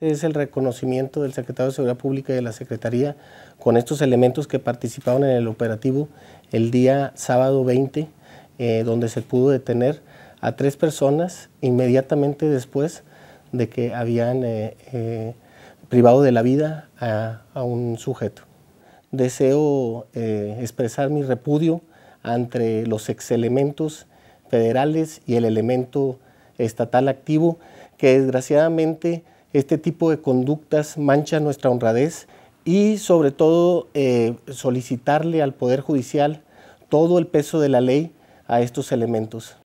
es el reconocimiento del secretario de Seguridad Pública y de la Secretaría con estos elementos que participaron en el operativo el día sábado 20, eh, donde se pudo detener a tres personas inmediatamente después de que habían eh, eh, privado de la vida a, un sujeto. Deseo expresar mi repudio ante los ex-elementos federales y el elemento estatal activo que desgraciadamente este tipo de conductas mancha nuestra honradez y sobre todo eh, solicitarle al Poder Judicial todo el peso de la ley a estos elementos.